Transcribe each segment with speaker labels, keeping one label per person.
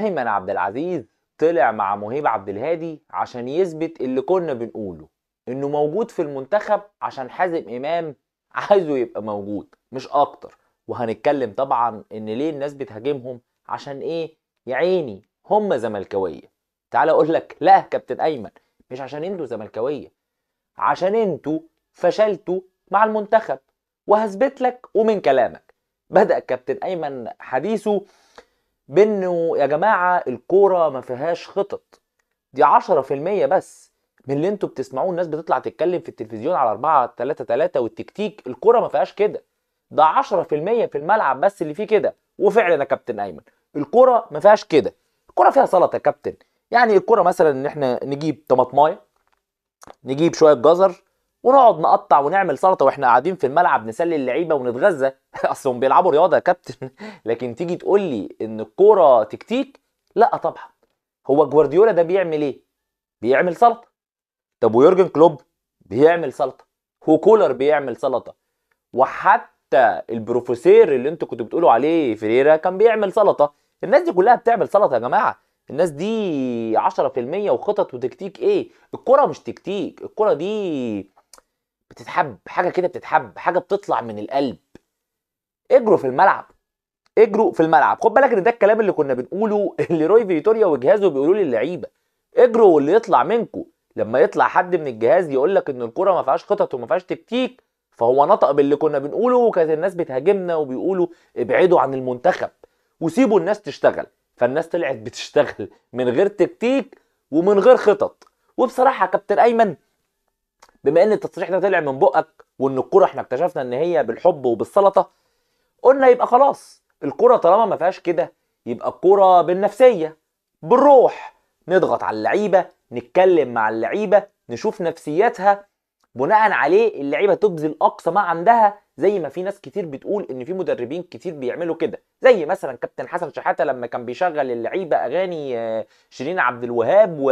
Speaker 1: ايمن عبد العزيز طلع مع مهيب عبد الهادي عشان يثبت اللي كنا بنقوله انه موجود في المنتخب عشان حازم امام عايزه يبقى موجود مش اكتر وهنتكلم طبعا ان ليه الناس بتهاجمهم عشان ايه يا عيني هم زملكاويه تعال اقول لك لا يا كابتن ايمن مش عشان انتوا زملكاويه عشان انتوا فشلتوا مع المنتخب وهثبت لك ومن كلامك بدأ كابتن ايمن حديثه بانه يا جماعه الكوره ما فيهاش خطط دي 10% بس من اللي انتوا بتسمعوه الناس بتطلع تتكلم في التلفزيون على 4 3 3 والتكتيك الكوره ما فيهاش كده ده 10% في الملعب بس اللي فيه كده وفعلا يا كابتن ايمن الكوره ما فيهاش كده الكوره فيها سلطه يا كابتن يعني الكوره مثلا ان احنا نجيب طماطمايه نجيب شويه جزر ونقعد نقطع ونعمل سلطه واحنا قاعدين في الملعب نسلي اللعيبه ونتغذى اصلهم بيلعبوا رياضه يا كابتن لكن تيجي تقول لي ان الكوره تكتيك لا طبعا هو جوارديولا ده بيعمل ايه بيعمل سلطه طب ويورجن كلوب بيعمل سلطه وكولر بيعمل سلطه وحتى البروفيسير اللي انتوا كنتوا بتقولوا عليه فريرا كان بيعمل سلطه الناس دي كلها بتعمل سلطه يا جماعه الناس دي 10% وخطط وتكتيك ايه الكره مش تكتيك الكره دي بتتحب حاجه كده بتتحب حاجه بتطلع من القلب اجروا في الملعب اجروا في الملعب خد بالك ان ده الكلام اللي كنا بنقوله لروي فيتوريا وجهازه بيقولوا للعيبه اجروا واللي يطلع منكم لما يطلع حد من الجهاز يقول لك ان الكره ما فيهاش خطط وما فيهاش تكتيك فهو نطق باللي كنا بنقوله وكانت الناس بتهاجمنا وبيقولوا ابعدوا عن المنتخب وسيبوا الناس تشتغل فالناس طلعت بتشتغل من غير تكتيك ومن غير خطط وبصراحه كابتن ايمن بما ان التصريح ده طلع من بقك وان الكوره احنا اكتشفنا ان هي بالحب وبالسلطه قلنا يبقى خلاص الكوره طالما ما فيهاش كده يبقى الكوره بالنفسيه بالروح نضغط على اللعيبه نتكلم مع اللعيبه نشوف نفسياتها بناء عليه اللعيبه تبذل اقصى ما عندها زي ما في ناس كتير بتقول ان في مدربين كتير بيعملوا كده زي مثلا كابتن حسن شحاته لما كان بيشغل اللعيبه اغاني آه، شيرين عبد الوهاب و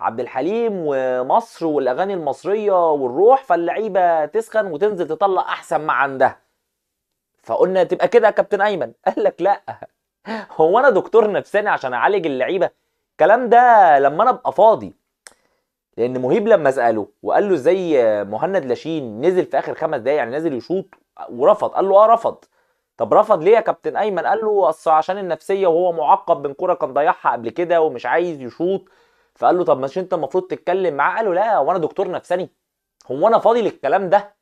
Speaker 1: عبد الحليم ومصر والاغاني المصريه والروح فاللعيبه تسخن وتنزل تطلع احسن ما عندها فقلنا تبقى كده يا كابتن ايمن قال لك لا هو انا دكتور نفساني عشان اعالج اللعيبه الكلام ده لما انا ابقى فاضي لان مهيب لما ساله وقال له ازاي مهند لاشين نزل في اخر خمس دقايق يعني نازل يشوط ورفض قال له اه رفض طب رفض ليه يا كابتن ايمن قال له اصل عشان النفسيه وهو معقد من كوره كان ضيعها قبل كده ومش عايز يشوط فقال له طب مش انت المفروض تتكلم معاه قال له لا وانا دكتور نفساني هو انا فاضي للكلام ده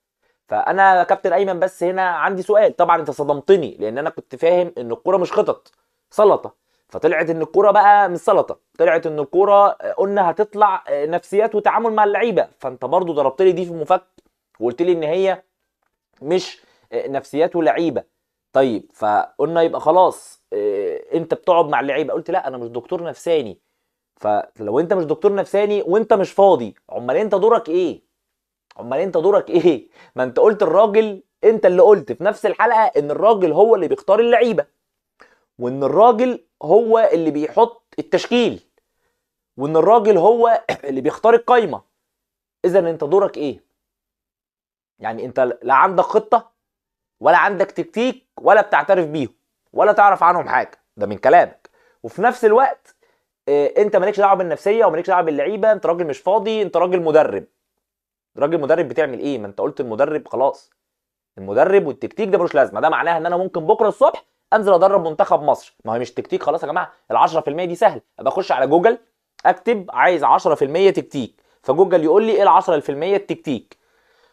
Speaker 1: فانا كابتن ايمن بس هنا عندي سؤال طبعا انت صدمتني لان انا كنت فاهم ان الكوره مش خطط سلطه فطلعت ان الكوره بقى مش سلطه طلعت ان الكوره قلنا هتطلع نفسيات وتعامل مع اللعيبه فانت برضو ضربت لي دي في المفك وقلت لي ان هي مش نفسيات ولعيبه طيب فقلنا يبقى خلاص آه، انت بتقعد مع اللعيبه قلت لا انا مش دكتور نفساني فلو انت مش دكتور نفساني وانت مش فاضي امال انت دورك ايه امال انت دورك ايه ما انت قلت الراجل انت اللي قلت في نفس الحلقه ان الراجل هو اللي بيختار اللعيبه وان الراجل هو اللي بيحط التشكيل وان الراجل هو اللي بيختار القايمه اذا انت دورك ايه يعني انت لا عندك خطه ولا عندك تكتيك ولا بتعترف بيهم ولا تعرف عنهم حاجه ده من كلامك وفي نفس الوقت آه، انت مالكش دعوه بالنفسيه ومالكش دعوه باللعيبه انت راجل مش فاضي انت راجل مدرب راجل مدرب بتعمل ايه ما انت قلت المدرب خلاص المدرب والتكتيك ده ملوش لازمه ده معناها ان انا ممكن بكره الصبح انزل ادرب منتخب مصر ما هو مش تكتيك خلاص يا جماعه ال 10% دي سهل ابقى اخش على جوجل اكتب عايز 10% تكتيك فجوجل يقول لي ايه ال 10% التكتيك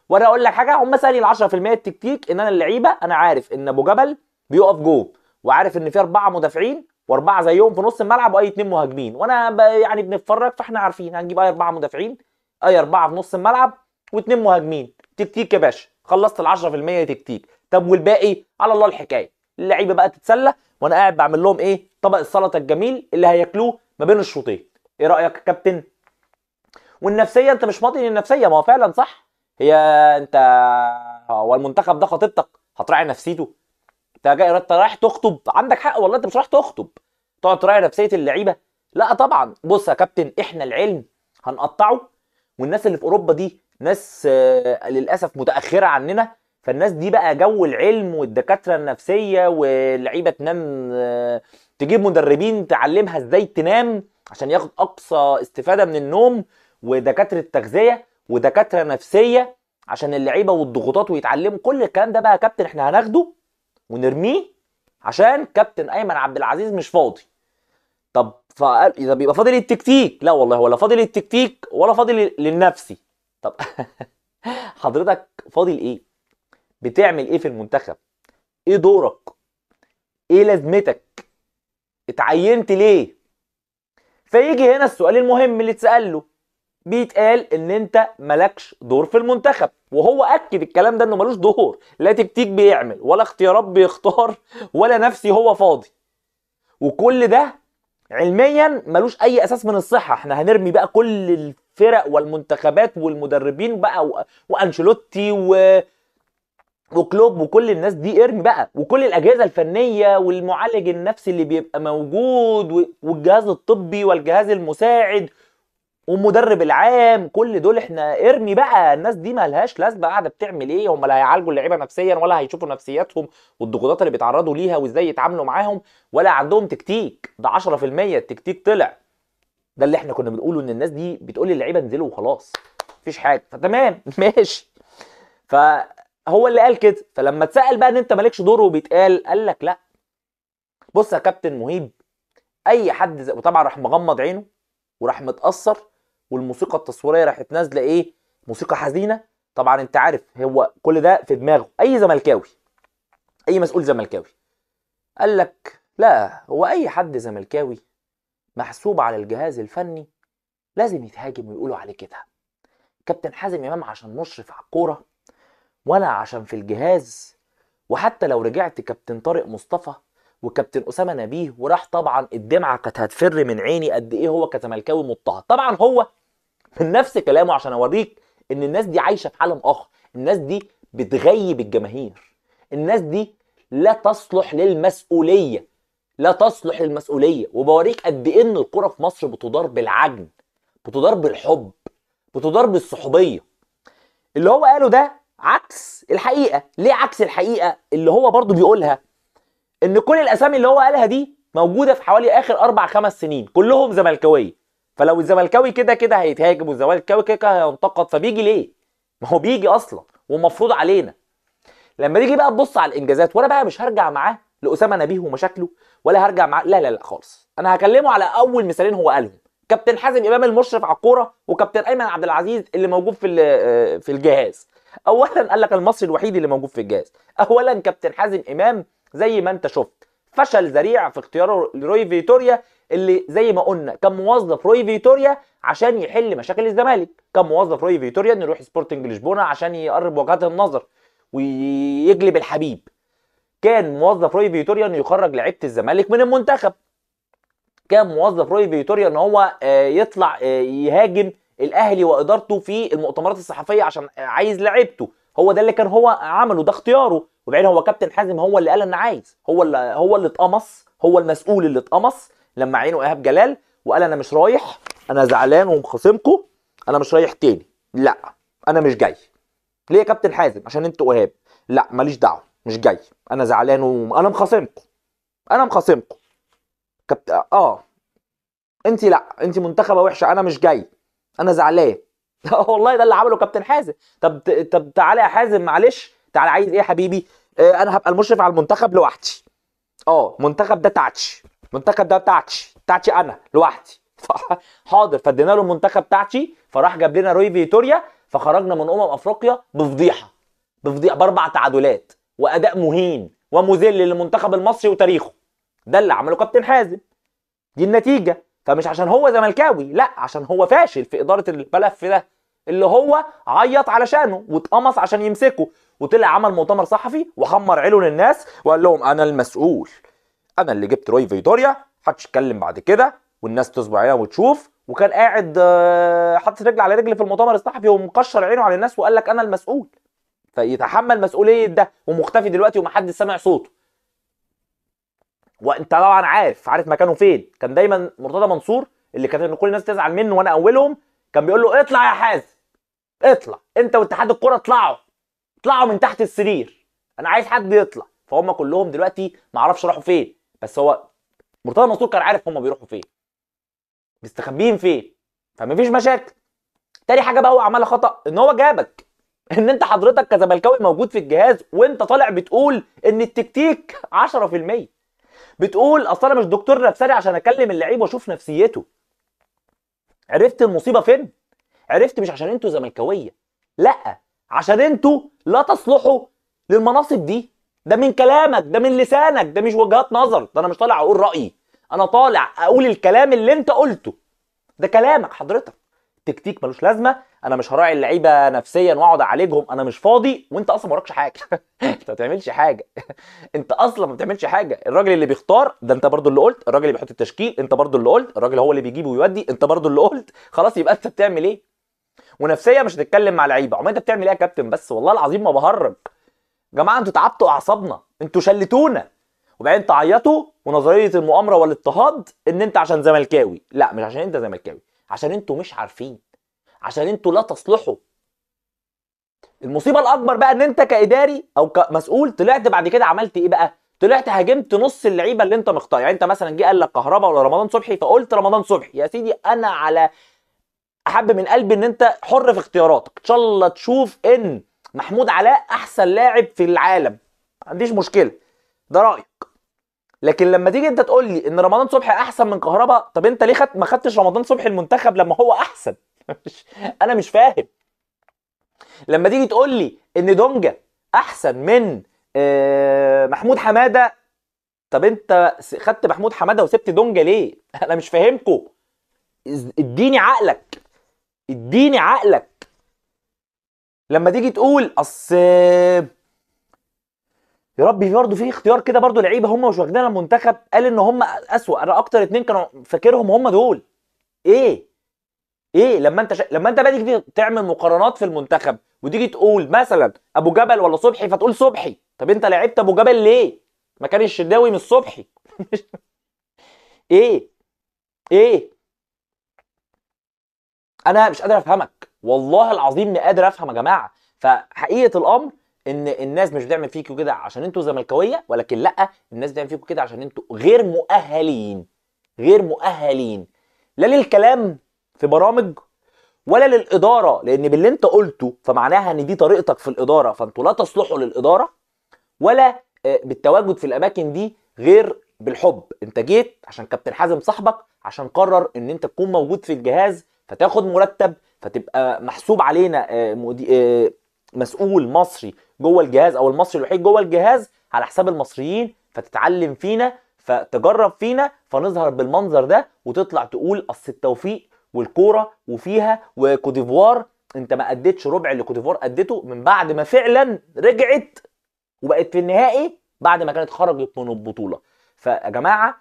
Speaker 1: وانا اقول لك حاجه هم سالي ال 10% التكتيك ان انا اللعيبه انا عارف ان ابو جبل بيقف جوه وعارف ان في اربعه مدافعين واربعه زيهم في نص الملعب واي اثنين مهاجمين وانا يعني بنتفرج فاحنا عارفين هنجيب اي اربعه مدافعين اي اربعه في نص الملعب واثنين مهاجمين تكتيك يا باشا خلصت ال 10% تكتيك طب والباقي على الله الحكايه اللعيبه بقى تتسلى وانا قاعد بعمل لهم ايه طبق السلطه الجميل اللي هياكلوه ما بين الشوطين ايه رايك يا كابتن والنفسيه انت مش ماضي النفسيه ما هو فعلا صح هي انت هو المنتخب ده خطيبتك هتراعي نفسيته انت رايح تخطب عندك حق والله انت مش رايح تخطب تقعد تراعي نفسيه اللعيبه لا طبعا بص يا كابتن احنا العلم هنقطعه والناس اللي في اوروبا دي ناس آه، للاسف متاخره عننا فالناس دي بقى جو العلم والدكاتره النفسيه واللعيبه تنام آه، تجيب مدربين تعلمها ازاي تنام عشان ياخد اقصى استفاده من النوم ودكاتره تغذيه ودكاتره نفسيه عشان اللعيبه والضغوطات ويتعلموا كل الكلام ده بقى يا كابتن احنا هناخده ونرميه عشان كابتن ايمن عبد العزيز مش فاضي طب فقال اذا بيبقى فاضي للتكتيك لا والله ولا فاضي للتكتيك ولا فاضي للنفسي طب حضرتك فاضي ايه بتعمل ايه في المنتخب ايه دورك ايه لازمتك اتعينت ليه فيجي هنا السؤال المهم اللي اتسال له بيتقال ان انت مالكش دور في المنتخب وهو اكد الكلام ده انه ملوش دور لا تكتيك بيعمل ولا اختيارات بيختار ولا نفسي هو فاضي وكل ده علميا ملوش اي اساس من الصحه احنا هنرمي بقى كل الفرق والمنتخبات والمدربين بقى و... وانشيلوتي و... وكلوب وكل الناس دي ارمي بقى وكل الاجهزه الفنيه والمعالج النفسي اللي بيبقى موجود والجهاز الطبي والجهاز المساعد والمدرب العام كل دول احنا ارمي بقى الناس دي مالهاش لازمه قاعده بتعمل ايه هم لا هيعالجوا اللعيبه نفسيا ولا هيشوفوا نفسياتهم والضغوطات اللي بيتعرضوا ليها وازاي يتعاملوا معاهم ولا عندهم تكتيك ده 10% التكتيك طلع ده اللي احنا كنا بنقوله ان الناس دي بتقول للعيبه انزلوا وخلاص مفيش حاجه فتمام ماشي فهو اللي قال كده فلما اتسال بقى ان انت مالكش دور وبيتقال قال لك لا بص يا كابتن مهيب اي حد وطبعا راح مغمض عينه وراح متاثر والموسيقى التصويريه راحت نازله ايه موسيقى حزينه طبعا انت عارف هو كل ده في دماغه اي زملكاوي اي مسؤول زملكاوي قال لك لا هو اي حد زملكاوي محسوب على الجهاز الفني لازم يتهاجم ويقولوا عليه كده كابتن حازم امام عشان مشرف على الكوره وانا عشان في الجهاز وحتى لو رجعت كابتن طارق مصطفى وكابتن اسامه نبيه وراح طبعا الدمعه كانت هتفر من عيني قد ايه هو كزملكاوي مضطهد طبعا هو من نفس كلامه عشان اوريك ان الناس دي عايشه في عالم اخر الناس دي بتغيب الجماهير الناس دي لا تصلح للمسؤوليه لا تصلح للمسؤوليه وبوريك قد ايه ان الكره في مصر بتدار بالعجن بتدار بالحب بتدار بالصحوبيه اللي هو قاله ده عكس الحقيقه ليه عكس الحقيقه اللي هو برضه بيقولها ان كل الاسامي اللي هو قالها دي موجوده في حوالي اخر اربع خمس سنين كلهم زملكاويه فلو الزملكاوي كده كده هيتهاجم والزملكاوي كده هينتقد فبيجي ليه؟ ما هو بيجي اصلا ومفروض علينا لما تيجي بقى تبص على الانجازات وانا بقى مش هرجع معاه لاسامه نبيه ومشاكله ولا هرجع معاه لا لا لا خالص انا هكلمه على اول مثالين هو قالهم كابتن حازم امام المشرف على الكوره وكابتن ايمن عبد العزيز اللي موجود في آه، في الجهاز اولا قال لك المصري الوحيد اللي موجود في الجهاز اولا كابتن حازم امام زي ما انت شفت فشل ذريع في اختياره لروي فيتوريا اللي زي ما قلنا كان موظف روي فيتوريا عشان يحل مشاكل الزمالك كان موظف روي فيتوريا انه يروح سبورتنج لشبونه عشان يقرب وجهات النظر ويجلب الحبيب كان موظف روي فيتوريا انه يخرج لعيبه الزمالك من المنتخب كان موظف روي فيتوريا ان هو آه، يطلع آه، يهاجم الاهلي وادارته في المؤتمرات الصحفيه عشان آه، عايز لعيبته هو ده اللي كان هو عمله ده اختياره وبعدين هو كابتن حازم هو اللي قال انا عايز هو اللي هو اللي اتقمص هو المسؤول اللي اتقمص لما عينه ايهاب جلال وقال انا مش رايح انا زعلان ومخاصمكم انا مش رايح تاني لا انا مش جاي ليه يا كابتن حازم عشان انتوا ايهاب لا ماليش دعوه مش جاي انا زعلان وانا مخاصمكم انا مخاصمكم كابتن اه انت لا انت منتخبه وحشه انا مش جاي انا زعلان والله ده اللي عمله كابتن حازم طب طب تعالى يا حازم معلش تعالى عايز ايه يا حبيبي آه انا هبقى المشرف على المنتخب لوحدي اه منتخب ده تاتش منتخب ده تاتش تاتش انا لوحدي حاضر فادينا له المنتخب تاتشي فراح جاب لنا روي فيتوريا فخرجنا من امم افريقيا بفضيحه بفضيحه باربع تعادلات واداء مهين ومذل للمنتخب المصري وتاريخه ده اللي عمله كابتن حازم دي النتيجه فمش عشان هو زملكاوي لا عشان هو فاشل في اداره الملف ده اللي هو عيط علشانه واتقمص عشان يمسكه وطلع عمل مؤتمر صحفي وحمر عينه للناس وقال لهم انا المسؤول انا اللي جبت روي فيتوريا محدش يتكلم بعد كده والناس تصبع عينها وتشوف وكان قاعد آه، حاطط رجل على رجل في المؤتمر الصحفي ومكشر عينه على الناس وقال لك انا المسؤول فيتحمل مسؤوليه ده ومختفي دلوقتي ومحدش سامع صوته وانت طبعا عارف عارف مكانه فين كان دايما مرتضى منصور اللي كانت كل الناس تزعل منه وانا اولهم كان بيقول له اطلع يا حازم اطلع انت واتحاد الكره اطلعوا اطلعوا من تحت السرير انا عايز حد يطلع فهم كلهم دلوقتي ما اعرفش راحوا فين بس هو مرتضى منصور كان عارف هم بيروحوا فين مستخبيين فين فمفيش مشاكل تاني حاجه بقى هو عملها خطا ان هو جابك ان انت حضرتك كزملكاوي موجود في الجهاز وانت طالع بتقول ان التكتيك 10% بتقول اصل انا مش دكتور نفساني عشان اكلم اللعيب واشوف نفسيته عرفت المصيبه فين عرفت مش عشان انتوا زملكاويه لا عشان انتوا لا تصلحوا للمناصب دي ده من كلامك ده من لسانك ده مش وجهات نظر ده انا مش طالع اقول رايي انا طالع اقول الكلام اللي انت قلته ده كلامك حضرتك تكتيك ملوش لازمه انا مش هراعي اللعيبه نفسيا واقعد اعالجهم انا مش فاضي وانت اصلا ما وراكش حاجه انت ما بتعملش حاجه انت اصلا ما بتعملش حاجه الراجل اللي بيختار ده انت برضو اللي قلت الراجل اللي بيحط التشكيل انت برضو اللي قلت الراجل هو اللي بيجيب ويودي انت برضو اللي قلت خلاص يبقى انت بتعمل ايه ونفسيه مش هتتكلم مع لعيبه عمال انت بتعمل ايه يا كابتن بس والله العظيم ما بهرج يا جماعه انتوا تعبتوا اعصابنا انتوا شلتونا وبعدين تعيطوا ونظريه المؤامره والاضطهاد ان انت عشان زملكاوي لا مش عشان انت زملكاوي عشان انتوا مش عارفين عشان انتوا لا تصلحوا المصيبه الاكبر بقى ان انت كاداري او كمسؤول طلعت بعد كده عملت ايه بقى طلعت هاجمت نص اللعيبه اللي انت مختار يعني انت مثلا جه قال لك كهربا ولا رمضان صبحي فقلت رمضان صبحي يا سيدي انا على احب من قلبي ان انت حر في اختياراتك ان شاء الله تشوف ان محمود علاء احسن لاعب في العالم ما عنديش مشكله ده رايك لكن لما تيجي انت تقول لي ان رمضان صبحي احسن من كهربا طب انت ليه خدت ما خدتش رمضان صبحي المنتخب لما هو احسن انا مش فاهم لما تيجي تقول لي ان دونجا احسن من آه، محمود حماده طب انت خدت محمود حماده وسبت دونجا ليه انا مش فاهمكم اديني عقلك اديني عقلك لما تيجي تقول اص يا ربي برضه في اختيار كده برضه لعيبه هم مش واخدينها المنتخب قال ان هم اسوأ انا اكتر اتنين كانوا فاكرهم هم دول ايه ايه لما انت شا... لما انت بقى تيجي تعمل مقارنات في المنتخب وتيجي تقول مثلا ابو جبل ولا صبحي فتقول صبحي طب انت لعبت ابو جبل ليه مكان الشداوي مش صبحي ايه ايه انا مش قادر افهمك والله العظيم ما قادر افهم يا جماعه فحقيقه الامر ان الناس مش بتعمل فيكوا كده عشان انتوا زملكاويه ولكن لا الناس بتعمل فيكوا كده عشان انتوا غير مؤهلين غير مؤهلين لا للكلام في برامج ولا للاداره لان باللي انت قلته فمعناها ان دي طريقتك في الاداره فانتوا لا تصلحوا للاداره ولا آه، بالتواجد في الاماكن دي غير بالحب انت جيت عشان كابتن حازم صاحبك عشان قرر ان انت تكون موجود في الجهاز فتاخد مرتب فتبقى محسوب علينا آه، آه، مسؤول مصري جوه الجهاز او المصري الوحيد جوه الجهاز على حساب المصريين فتتعلم فينا فتجرب فينا فنظهر بالمنظر ده وتطلع تقول اصل التوفيق والكوره وفيها وكوديفوار انت ما اديتش ربع اللي كوديفوار اديته من بعد ما فعلا رجعت وبقت في النهائي بعد ما كانت خرجت من البطوله فيا جماعه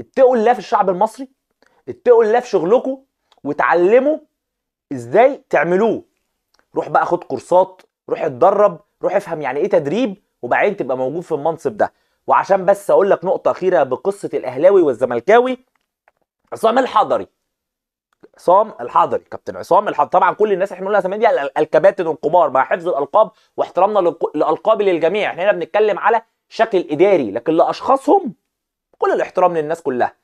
Speaker 1: اتقوا الله في الشعب المصري اتقوا الله في شغلكم وتعلموا ازاي تعملوه روح بقى خد كورسات روح اتدرب روح افهم يعني ايه تدريب وبعدين تبقى موجود في المنصب ده وعشان بس اقول لك نقطه اخيره بقصه الاهلاوي والزملكاوي عصام الحضري عصام الحضري كابتن عصام الحضري طبعا كل الناس احنا بنقول اسامي دي الكباتن الكبار مع حفظ الالقاب واحترامنا لالقاب للجميع احنا هنا بنتكلم على شكل اداري لكن لاشخاصهم كل الاحترام للناس كلها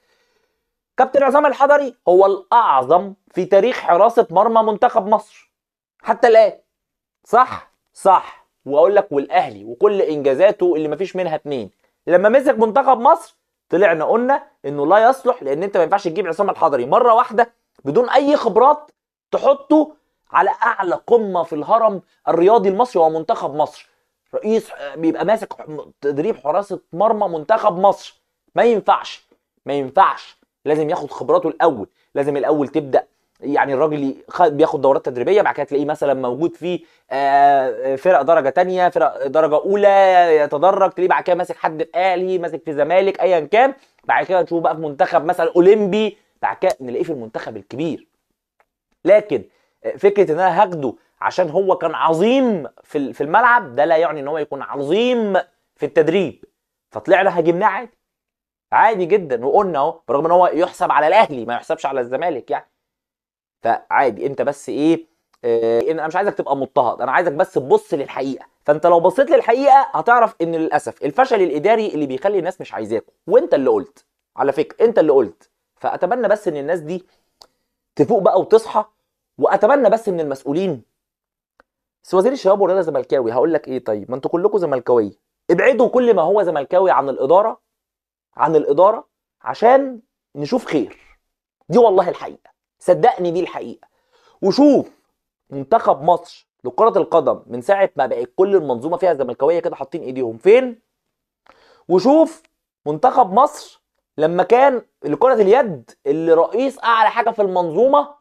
Speaker 1: كابتن عصام الحضري هو الاعظم في تاريخ حراسه مرمى منتخب مصر حتى الان صح صح واقول لك والاهلي وكل انجازاته اللي ما فيش منها اتنين لما مسك منتخب مصر طلعنا قلنا انه لا يصلح لان انت ما ينفعش تجيب عصام الحضري مره واحده بدون اي خبرات تحطه على اعلى قمه في الهرم الرياضي المصري ومنتخب منتخب مصر رئيس آه، بيبقى ماسك تدريب حراسه مرمى منتخب مصر ما ينفعش ما ينفعش لازم ياخد خبراته الاول لازم الاول تبدا يعني الراجل بياخد دورات تدريبيه بعد كده تلاقيه مثلا موجود في فرق درجه تانية فرق درجه اولى يتدرج تلاقيه بعد كده ماسك حد في اهلي ماسك في زمالك ايا كان بعد كده نشوفه بقى في منتخب مثلا اولمبي بعد كده نلاقيه في المنتخب الكبير لكن فكره ان انا هاخده عشان هو كان عظيم في الملعب ده لا يعني ان هو يكون عظيم في التدريب فطلعنا هاجمناه عادي عادي جدا وقلنا اهو برغم ان هو يحسب على الاهلي ما يحسبش على الزمالك يعني فعادي انت بس ايه, إيه انا مش عايزك تبقى مضطهد انا عايزك بس تبص للحقيقه فانت لو بصيت للحقيقه هتعرف ان للاسف الفشل الاداري اللي بيخلي الناس مش عايزاكم وانت اللي قلت على فكره انت اللي قلت فاتمنى بس ان الناس دي تفوق بقى وتصحى واتمنى بس ان المسؤولين بس وزير الشباب والرياضه زملكاوي هقول لك ايه طيب ما انتوا كلكم زملكاويه ابعدوا كل ما هو زملكاوي عن الاداره عن الاداره عشان نشوف خير دي والله الحقيقه صدقني دي الحقيقه وشوف منتخب مصر لكره القدم من ساعه ما بقت كل المنظومه فيها زملكاويه كده حاطين ايديهم فين وشوف منتخب مصر لما كان لكره اليد اللي رئيس اعلى حاجه في المنظومه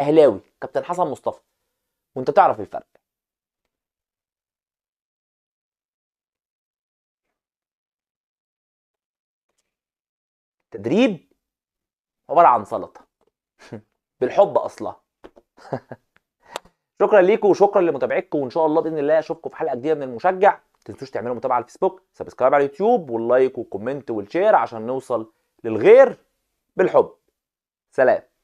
Speaker 1: اهلاوي كابتن حسن مصطفى وانت تعرف الفرق التدريب عباره عن سلطه بالحب اصلا شكرا ليكم وشكرا لمتابعتكم وان شاء الله باذن الله اشوفكم في حلقه جديده من المشجع ما تنسوش تعملوا متابعه على الفيسبوك سبسكرايب على اليوتيوب واللايك والكومنت والشير عشان نوصل للغير بالحب سلام